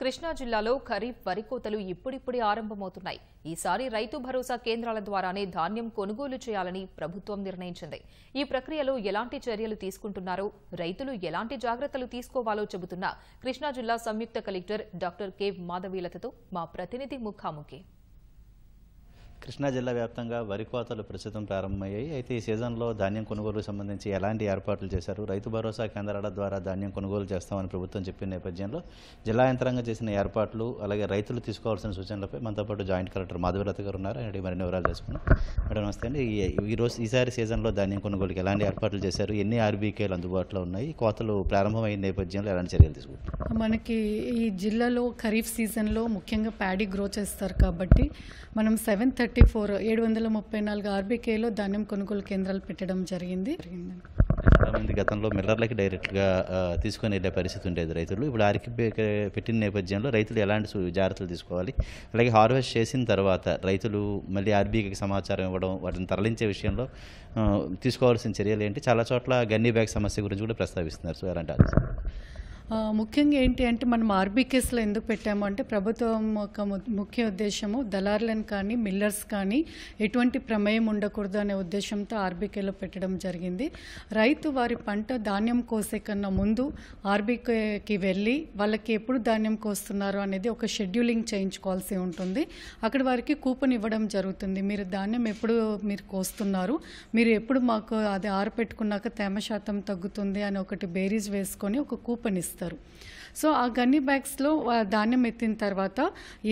కృష్ణా జిల్లాలో ఖరీఫ్ వరి కోతలు ఇప్పుడిప్పుడే ఆరంభమవుతున్నాయి ఈసారి రైతు భరోసా కేంద్రాల ద్వారానే ధాన్యం కొనుగోలు చేయాలని ప్రభుత్వం నిర్ణయించింది ఈ ప్రక్రియలో ఎలాంటి చర్యలు తీసుకుంటున్నారో రైతులు ఎలాంటి జాగ్రత్తలు తీసుకోవాలో చెబుతున్న కృష్ణా జిల్లా సంయుక్త కలెక్టర్ డాక్టర్ కె మాధవీలతతో మా ప్రతినిధి ముఖాముఖి కృష్ణా జిల్లా వ్యాప్తంగా వరి కోతలు ప్రస్తుతం ప్రారంభమయ్యాయి అయితే ఈ సీజన్లో ధాన్యం కొనుగోలుకు సంబంధించి ఎలాంటి ఏర్పాట్లు చేశారు రైతు భరోసా కేంద్రాల ద్వారా ధాన్యం కొనుగోలు చేస్తామని ప్రభుత్వం చెప్పిన నేపథ్యంలో జిల్లా యంత్రాంగం చేసిన ఏర్పాట్లు అలాగే రైతులు తీసుకోవాల్సిన సూచనలపై మనతో పాటు జాయింట్ కలెక్టర్ మాధవలత గారు ఉన్నారు ఆయన మరిన్ని వివరాలు తెలుసుకున్నాం మేడం నమస్తే అండి ఈరోజు ఈసారి సీజన్లో ధాన్యం కొనుగోలుకి ఎలాంటి ఏర్పాట్లు చేశారు ఎన్ని ఆర్బీకేలు అందుబాటులో ఉన్నాయి కోతలు ప్రారంభమైన నేపథ్యంలో ఎలాంటి చర్యలు తీసుకుంటారు మనకి ఈ జిల్లాలో ఖరీఫ్ సీజన్లో ముఖ్యంగా ప్యాడీ గ్రో చేస్తారు కాబట్టి మనం సెవెన్ థర్టీ ఫార్టీ ఫోర్ ఏడు వందల ముప్పై నాలుగు ఆర్బీకేలో ధాన్యం కొనుగోలు కేంద్రాలు పెట్టడం జరిగింది చాలామంది గతంలో మిల్లర్లకి డైరెక్ట్గా తీసుకొని వెళ్ళే పరిస్థితి ఉండేది రైతులు ఇప్పుడు ఆరికి పెట్టిన నేపథ్యంలో రైతులు ఎలాంటి జాగ్రత్తలు తీసుకోవాలి అలాగే హార్వెస్ట్ చేసిన తర్వాత రైతులు మళ్ళీ ఆర్బీఐకి సమాచారం ఇవ్వడం వాటిని తరలించే విషయంలో తీసుకోవాల్సిన చర్యలు ఏంటి చాలా చోట్ల గన్నీ బ్యాగ్ సమస్య గురించి కూడా ప్రస్తావిస్తున్నారు సో అలాంటి ముఖ్యంగా ఏంటి అంటే మనం ఆర్బీకేస్లో ఎందుకు పెట్టాము అంటే ప్రభుత్వం ఒక ముఖ్య ఉద్దేశము దళారులను కానీ మిల్లర్స్ కానీ ఎటువంటి ప్రమేయం ఉండకూడదు అనే ఉద్దేశంతో ఆర్బీకేలో పెట్టడం జరిగింది రైతు వారి పంట ధాన్యం కోసే కన్నా ముందు ఆర్బీకేకి వెళ్ళి వాళ్ళకి ఎప్పుడు ధాన్యం కోస్తున్నారు అనేది ఒక షెడ్యూలింగ్ చేయించుకోవాల్సి ఉంటుంది అక్కడ వారికి కూపన్ ఇవ్వడం జరుగుతుంది మీరు ధాన్యం ఎప్పుడు మీరు కోస్తున్నారు మీరు ఎప్పుడు మాకు అది ఆరపెట్టుకున్నాక తేమ శాతం తగ్గుతుంది అని ఒకటి బేరీజ్ వేసుకొని ఒక కూపన్ ఇస్తారు ఇస్తారు సో ఆ గన్నీ బ్యాగ్స్లో ధాన్యం ఎత్తిన తర్వాత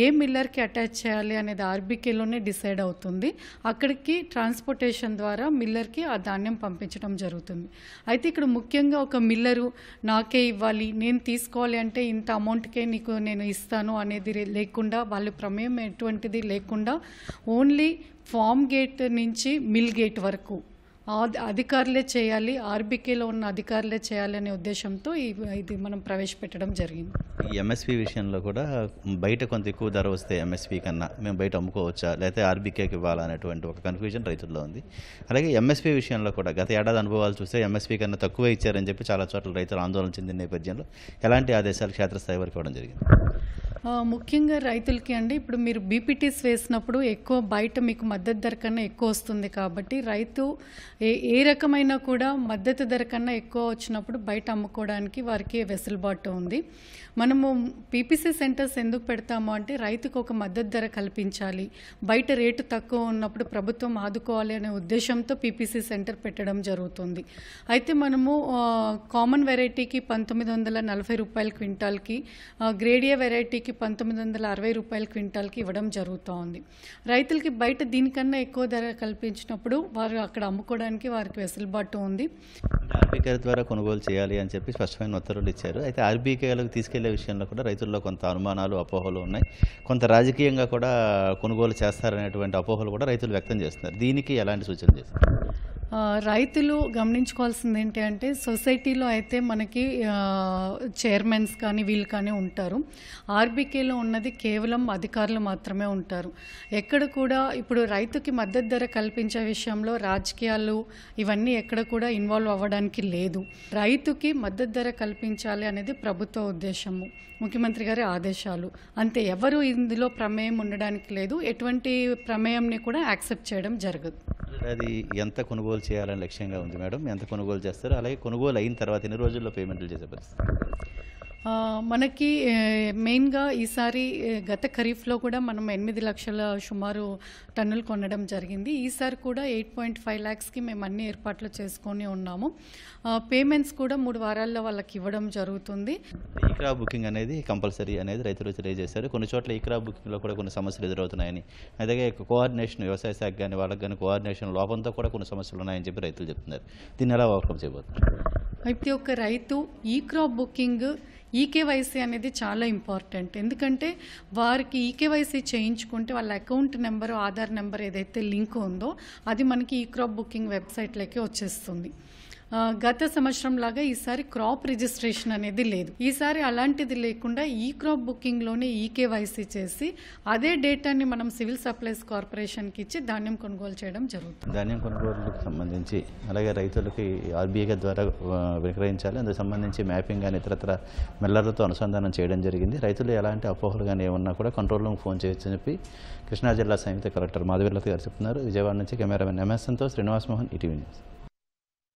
ఏ మిల్లర్కి అటాచ్ చేయాలి అనేది ఆర్బీకేలోనే డిసైడ్ అవుతుంది అక్కడికి ట్రాన్స్పోర్టేషన్ ద్వారా మిల్లర్కి ఆ ధాన్యం పంపించడం జరుగుతుంది అయితే ఇక్కడ ముఖ్యంగా ఒక మిల్లరు నాకే ఇవ్వాలి నేను తీసుకోవాలి అంటే ఇంత అమౌంట్కే నీకు నేను ఇస్తాను అనేది లేకుండా వాళ్ళ ప్రమేయం ఎటువంటిది లేకుండా ఓన్లీ ఫామ్ గేట్ నుంచి మిల్ గేట్ వరకు అధికారులే చేయాలి ఆర్బీకేలో ఉన్న అధికారులే చేయాలి అనే ఉద్దేశంతో ఇది మనం ప్రవేశపెట్టడం జరిగింది ఎంఎస్పి విషయంలో కూడా బయట కొంత ఎక్కువ ధర వస్తే ఎంఎస్పి కన్నా మేము బయట అమ్ముకోవచ్చా లేకపోతే ఆర్బీకేకి ఇవ్వాలా అనేటువంటి ఒక కన్ఫ్యూజన్ రైతుల్లో ఉంది అలాగే ఎంఎస్పి విషయంలో కూడా గత ఏడాది అనుభవాలు చూస్తే ఎంఎస్పి కన్నా తక్కువ ఇచ్చారని చెప్పి చాలా చోట్ల రైతులు ఆందోళన చెందిన నేపథ్యంలో ఎలాంటి ఆదేశాలు క్షేత్రస్థాయి వరకు ఇవ్వడం జరిగింది ముఖ్యంగా రైతులకి అండి ఇప్పుడు మీరు బీపీటీస్ వేసినప్పుడు ఎక్కువ బయట మీకు మద్దతు ధర కన్నా ఎక్కువ వస్తుంది కాబట్టి రైతు ఏ ఏ రకమైన కూడా మద్దతు ధర కన్నా ఎక్కువ వచ్చినప్పుడు బయట అమ్ముకోవడానికి వారికి వెసులుబాటు ఉంది మనము పీపీసీ సెంటర్స్ ఎందుకు పెడతాము అంటే రైతుకు ఒక మద్దతు ధర కల్పించాలి బయట రేటు తక్కువ ఉన్నప్పుడు ప్రభుత్వం ఆదుకోవాలి అనే ఉద్దేశంతో పీపీసీ సెంటర్ పెట్టడం జరుగుతుంది అయితే మనము కామన్ వెరైటీకి పంతొమ్మిది వందల నలభై రూపాయల క్వింటాల్కి గ్రేడియా వెరైటీకి పంతొమ్మిది వందల అరవై రూపాయల క్వింటాల్కి ఇవ్వడం జరుగుతూ ఉంది రైతులకి బయట దీనికన్నా ఎక్కువ ధర కల్పించినప్పుడు వారు అక్కడ అమ్ముకోవడానికి చేసుకోవడానికి వారికి వెసులుబాటు ఉంది ఆర్బీకేల ద్వారా కొనుగోలు చేయాలి అని చెప్పి స్పష్టమైన ఉత్తర్వులు ఇచ్చారు అయితే ఆర్బీకేలకు తీసుకెళ్లే విషయంలో కూడా రైతుల్లో కొంత అనుమానాలు అపోహలు ఉన్నాయి కొంత రాజకీయంగా కూడా కొనుగోలు చేస్తారనేటువంటి అపోహలు కూడా రైతులు వ్యక్తం చేస్తున్నారు దీనికి ఎలాంటి సూచన చేస్తారు రైతులు గమనించుకోవాల్సింది ఏంటి అంటే సొసైటీలో అయితే మనకి చైర్మన్స్ కానీ వీళ్ళు కానీ ఉంటారు ఆర్బీకేలో ఉన్నది కేవలం అధికారులు మాత్రమే ఉంటారు ఎక్కడ కూడా ఇప్పుడు రైతుకి మద్దతు ధర కల్పించే విషయంలో రాజకీయాలు ఇవన్నీ ఎక్కడ కూడా ఇన్వాల్వ్ అవ్వడానికి లేదు రైతుకి మద్దతు ధర కల్పించాలి అనేది ప్రభుత్వ ఉద్దేశము ముఖ్యమంత్రి గారి ఆదేశాలు అంతే ఎవరు ఇందులో ప్రమేయం ఉండడానికి లేదు ఎటువంటి ప్రమేయంని కూడా యాక్సెప్ట్ చేయడం జరగదు అది ఎంత కొనుగోలు చేయాలని లక్ష్యంగా ఉంది మేడం ఎంత కొనుగోలు చేస్తారు అలాగే కొనుగోలు అయిన తర్వాత ఎన్ని రోజుల్లో పేమెంట్లు చేసే పరిస్థితి మనకి మెయిన్గా ఈసారి గత ఖరీఫ్లో కూడా మనం ఎనిమిది లక్షల సుమారు టన్నులు కొనడం జరిగింది ఈసారి కూడా ఎయిట్ పాయింట్ ఫైవ్ ల్యాక్స్కి మేము అన్ని ఏర్పాట్లు చేసుకొని ఉన్నాము పేమెంట్స్ కూడా మూడు వారాల్లో వాళ్ళకి ఇవ్వడం జరుగుతుంది ఈ క్రాప్ బుకింగ్ అనేది కంపల్సరీ అనేది రైతులు తెలియజేశారు కొన్ని చోట్ల ఈ క్రాప్ బుకింగ్లో కూడా కొన్ని సమస్యలు ఎదురవుతున్నాయని అలాగే కోఆర్డినేషన్ వ్యవసాయ శాఖ కానీ వాళ్ళకి కానీ కోఆర్డినేషన్ లోపంతో కూడా కొన్ని సమస్యలు ఉన్నాయని చెప్పి రైతులు చెప్తున్నారు దీన్ని ఎలా ఓవర్కమ్ చేయబోతున్నారు ప్రతి ఒక్క రైతు ఈ క్రాప్ బుకింగ్ ఈకేవైసీ e అనేది చాలా ఇంపార్టెంట్ ఎందుకంటే వారికి ఈకేవైసీ e చేయించుకుంటే వాళ్ళ అకౌంట్ నెంబరు ఆధార్ నెంబర్ ఏదైతే లింక్ ఉందో అది మనకి ఈ క్రాప్ బుకింగ్ వెబ్సైట్లోకి వచ్చేస్తుంది గత సంవత్సరం లాగా ఈసారి క్రాప్ రిజిస్ట్రేషన్ అనేది లేదు ఈసారి అలాంటిది లేకుండా ఈ క్రాప్ బుకింగ్లోనే ఈకేవైసీ చేసి అదే డేటాని మనం సివిల్ సప్లైస్ కార్పొరేషన్కి ఇచ్చి ధాన్యం కొనుగోలు చేయడం జరుగుతుంది ధాన్యం కొనుగోలుకు సంబంధించి అలాగే రైతులకి ఆర్బీఐ ద్వారా విక్రయించాలి అందుకు సంబంధించి మ్యాపింగ్ కానీ ఇతరత్ర మెల్లర్లతో అనుసంధానం చేయడం జరిగింది రైతులు ఎలాంటి అపోహలు కానీ ఏమన్నా కూడా కంట్రోల్ రూమ్ ఫోన్ చేయొచ్చు చెప్పి కృష్ణా జిల్లా సంయుక్త కలెక్టర్ మాధవీర్లత గారు చెప్తున్నారు విజయవాడ నుంచి కెమెరామెన్ ఎంఎస్ఎన్తో శ్రీనివాస్ మోహన్ ఈటీవీ న్యూస్